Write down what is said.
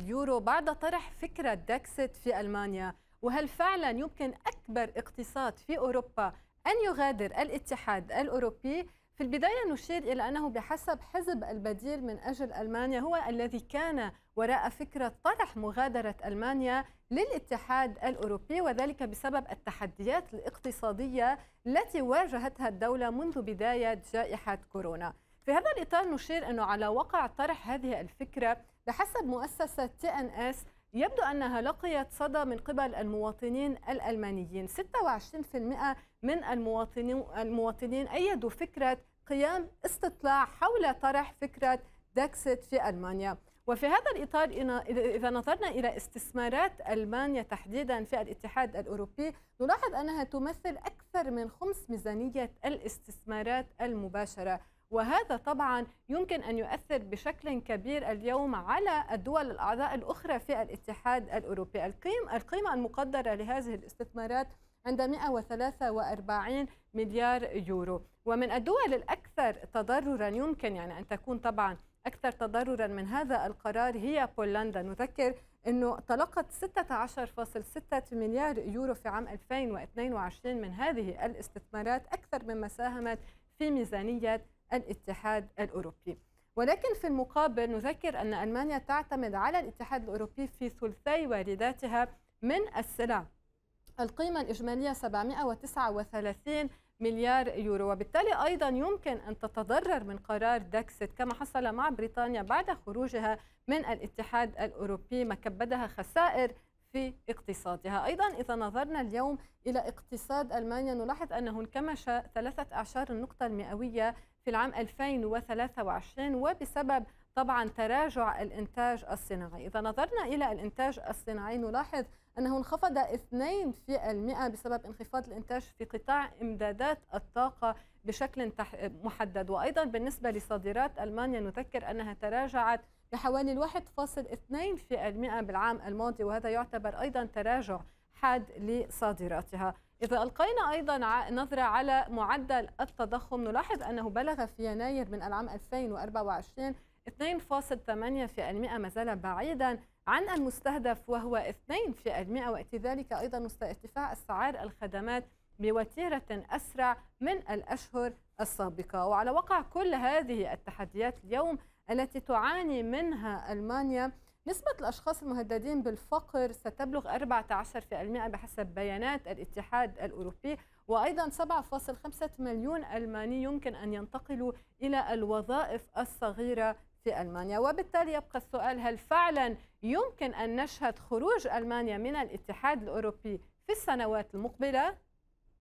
اليورو بعد طرح فكرة داكسيت في ألمانيا وهل فعلا يمكن أكبر اقتصاد في أوروبا أن يغادر الاتحاد الأوروبي؟ في البداية نشير إلى أنه بحسب حزب البديل من أجل ألمانيا هو الذي كان وراء فكرة طرح مغادرة ألمانيا للاتحاد الأوروبي وذلك بسبب التحديات الاقتصادية التي واجهتها الدولة منذ بداية جائحة كورونا في هذا الإطار نشير أنه على وقع طرح هذه الفكرة بحسب مؤسسة تي ان اس يبدو أنها لقيت صدى من قبل المواطنين الألمانيين 26% من المواطنين, المواطنين أيدوا فكرة قيام استطلاع حول طرح فكرة داكسيت في ألمانيا وفي هذا الإطار إذا نظرنا إلى استثمارات ألمانيا تحديدا في الاتحاد الأوروبي نلاحظ أنها تمثل أكثر من خمس ميزانية الاستثمارات المباشرة وهذا طبعا يمكن ان يؤثر بشكل كبير اليوم على الدول الاعضاء الاخرى في الاتحاد الاوروبي، القيم القيمه المقدره لهذه الاستثمارات عند 143 مليار يورو، ومن الدول الاكثر تضررا يمكن يعني ان تكون طبعا أكثر تضررا من هذا القرار هي بولندا نذكر أنه تلقت 16.6 مليار يورو في عام 2022 من هذه الاستثمارات أكثر مما ساهمت في ميزانية الاتحاد الأوروبي ولكن في المقابل نذكر أن ألمانيا تعتمد على الاتحاد الأوروبي في ثلثي وارداتها من السلع القيمة الإجمالية 739 مليار يورو وبالتالي أيضا يمكن أن تتضرر من قرار داكسيت كما حصل مع بريطانيا بعد خروجها من الاتحاد الأوروبي ما كبدها خسائر في اقتصادها أيضا إذا نظرنا اليوم إلى اقتصاد ألمانيا نلاحظ أنه انكمش ثلاثة أعشار النقطة المئوية في العام 2023 وبسبب طبعا تراجع الإنتاج الصناعي إذا نظرنا إلى الإنتاج الصناعي نلاحظ أنه انخفض 2% بسبب انخفاض الإنتاج في قطاع إمدادات الطاقة بشكل محدد وأيضا بالنسبة لصادرات ألمانيا نذكر أنها تراجعت لحوالي 1.2% بالعام الماضي وهذا يعتبر أيضا تراجع حاد لصادراتها إذا ألقينا أيضا نظرة على معدل التضخم نلاحظ أنه بلغ في يناير من العام 2024 2.8% ما زال بعيدا عن المستهدف وهو 2% وقت ذلك أيضا ارتفاع أسعار الخدمات بوتيرة أسرع من الأشهر السابقة وعلى وقع كل هذه التحديات اليوم التي تعاني منها ألمانيا نسبة الأشخاص المهددين بالفقر ستبلغ 14% بحسب بيانات الاتحاد الأوروبي وأيضا 7.5 مليون ألماني يمكن أن ينتقلوا إلى الوظائف الصغيرة في ألمانيا وبالتالي يبقى السؤال هل فعلا يمكن أن نشهد خروج ألمانيا من الاتحاد الأوروبي في السنوات المقبلة؟